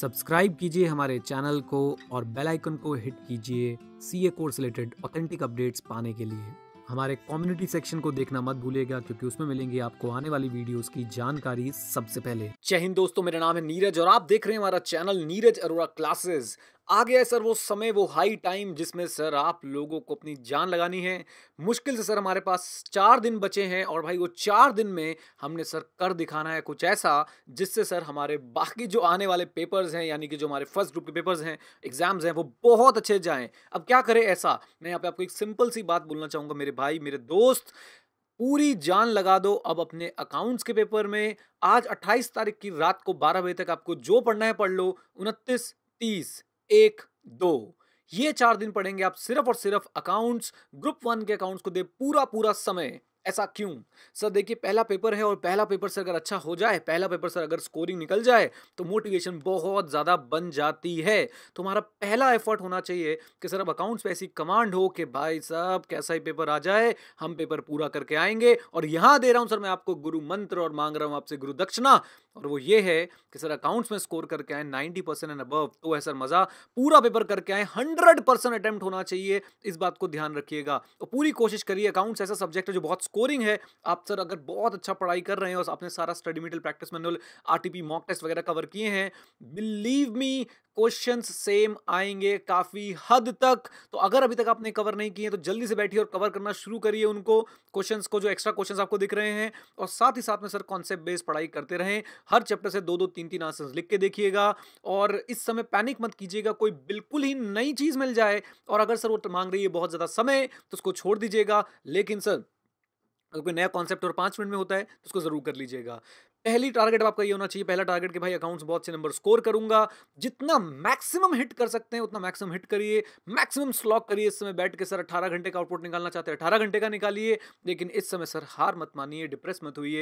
Subscribe कीजिए हमारे channel को और बेल आइकन को हिट कीजिए C A course related authentic updates पाने के लिए हमारे कम्युनिटी सेक्शन को देखना मत भूलिएगा क्योंकि उसमें मिलेंगे आपको आने वाली वीडियोस की जानकारी सबसे पहले चहिन दोस्तों मेरा नाम है नीरज और आप देख रहे हैं हमारा चैनल नीरज अरोरा क्लासेस आ गया है सर वो समय वो हाई टाइम जिसमें सर आप लोगों को अपनी जान लगानी है मुश्किल से सर हमारे पास चार दिन बचे हैं और भाई वो चार दिन में हमने सर कर दिखाना है कुछ ऐसा जिससे सर हमारे बाकी जो आने वाले पेपर्स हैं यानी कि जो हमारे फर्स्ट ग्रुप के पेपर्स हैं एग्जाम्स हैं वो बहुत अच्छे जाएँ अब क्या करें ऐसा मैं यहाँ पे आपको एक सिंपल सी बात बोलना चाहूँगा मेरे भाई मेरे दोस्त पूरी जान लगा दो अब अपने अकाउंट्स के पेपर में आज 28 तारीख की रात को 12 बजे तक आपको जो पढ़ना है पढ़ लो उनतीस तीस एक दो ये चार दिन पढ़ेंगे आप सिर्फ और सिर्फ अकाउंट्स ग्रुप वन के अकाउंट्स को दे पूरा पूरा समय ऐसा क्यों सर देखिए पहला पेपर है और पहला पेपर सर अगर अच्छा हो जाए पहला पेपर सर अगर स्कोरिंग निकल जाए तो मोटिवेशन बहुत ज़्यादा बन जाती है तुम्हारा पहला एफर्ट होना चाहिए कि सर अब अकाउंट्स पे ऐसी कमांड हो कि भाई साहब कैसा ही पेपर आ जाए हम पेपर पूरा करके आएंगे और यहाँ दे रहा हूँ सर मैं आपको गुरु मंत्र और मांग रहा हूँ आपसे गुरु दक्षिणा और वो ये है कि सर अकाउंट्स में स्कोर करके आए नाइन्टी परसेंट एंड अबव तो है सर मज़ा पूरा पेपर करके आए हंड्रेड परसेंट होना चाहिए इस बात को ध्यान रखिएगा और पूरी कोशिश करिए अकाउंट्स ऐसा सब्जेक्ट है जो बहुत स्कोरिंग है आप सर अगर बहुत अच्छा पढ़ाई कर रहे हैं और आपने सारा study material practice manual RTP mock test वगैरह कवर किए हैं बिलीव मी क्वेश्चन सेम आएंगे काफ़ी हद तक तो अगर अभी तक आपने कवर नहीं किए तो जल्दी से बैठिए और कवर करना शुरू करिए उनको क्वेश्चंस को जो एक्स्ट्रा क्वेश्चंस आपको दिख रहे हैं और साथ ही साथ में सर कॉन्सेप्ट बेस्ड पढ़ाई करते रहें हर चैप्टर से दो दो तीन तीन आंसर्स लिख के देखिएगा और इस समय पैनिक मत कीजिएगा कोई बिल्कुल ही नई चीज़ मिल जाए और अगर सर वो मांग रही है बहुत ज़्यादा समय तो उसको छोड़ दीजिएगा लेकिन सर अगर कोई नया कॉन्सेप्ट और पाँच मिनट में होता है तो उसको ज़रूर कर लीजिएगा पहली टारगेट आपका ये होना चाहिए पहला टारगेट कि भाई अकाउंट्स बहुत से नंबर स्कोर करूंगा जितना मैक्सिमम हिट कर सकते हैं उतना मैक्सिमम हिट करिए मैक्सिमम स्लॉक करिए इस समय बैठ के सर 18 घंटे का आउटपुट निकालना चाहते हैं 18 घंटे का निकालिए लेकिन इस समय सर हार मत मानिए डिप्रेस मत हुई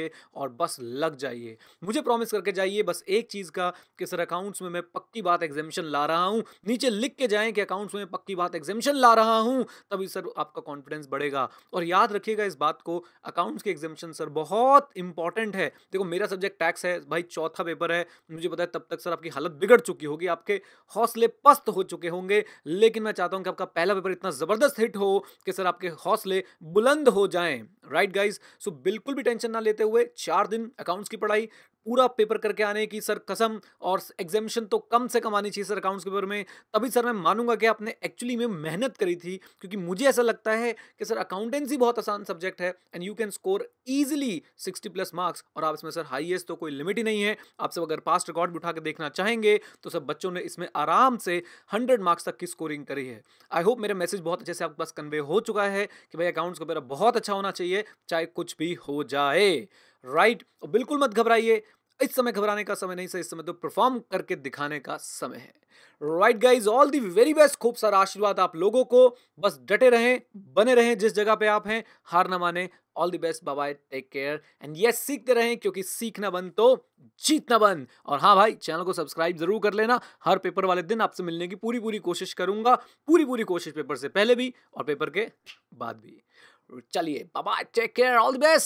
और बस लग जाइए मुझे प्रॉमिस करके जाइए बस एक चीज़ का कि सर अकाउंट्स में मैं पक्की बात एग्जामिशन ला रहा हूँ नीचे लिख के जाएँ कि अकाउंट्स में पक्की बात एग्जामिशन ला रहा हूँ तभी सर आपका कॉन्फिडेंस बढ़ेगा और याद रखिएगा इस बात को अकाउंट्स के एग्जामिशन सर बहुत इंपॉर्टेंट है देखो मेरा सब्जेक्ट टैक्स है भाई चौथा पेपर है मुझे पता है तब तक सर आपकी हालत बिगड़ चुकी होगी आपके हौसले पस्त हो चुके होंगे लेकिन मैं चाहता हूँ कि आपका पहला पेपर इतना ज़बरदस्त हिट हो कि सर आपके हौसले बुलंद हो जाएँ राइट गाइज सो बिल्कुल भी टेंशन ना लेते हुए चार दिन अकाउंट्स की पढ़ाई पूरा पेपर करके आने की सर कसम और एग्जामिशन तो कम से कम आनी चाहिए सर अकाउंट्स के पेपर में तभी सर मैं मानूंगा कि आपने एक्चुअली में मेहनत करी थी क्योंकि मुझे ऐसा लगता है कि सर अकाउंटेंसी बहुत आसान सब्जेक्ट है and you can score easily sixty plus marks और आप इसमें सर हाइएस्ट तो कोई लिमिट ही नहीं है आप सब अगर पास्ट रिकॉर्ड भी उठा के देखना चाहेंगे तो सब बच्चों ने इसमें आराम से हंड्रेड मार्क्स तक की स्कोरिंग करी है आई होप मेरा मैसेज बहुत अच्छे से आपके पास कन्वे हो चुका है कि भाई अकाउंट्स का मेरा बहुत अच्छा होना चाहिए चाहे कुछ भी हो जाए राइट right? बिल्कुल मत घबराइए इस समय घबराने का समय नहीं सर इस समय तो परफॉर्म करके दिखाने का समय है right guys all the very best खूब सारा आशीर्वाद आप लोगों को बस डटे रहें बने रहें जिस जगह पे आप हैं हार ना माने all the best bye take care and yes सीखते रहें क्योंकि सीखना बंद तो जीतना बंद और हाँ भाई चैनल को सब्सक्राइब जरूर कर लेना हर पेपर वाले दिन आपसे मिलने की पूरी पूरी कोशिश करूंगा पूरी पूरी कोशिश पेपर से पहले भी और पेपर के बाद भी चलिए bye take care all the best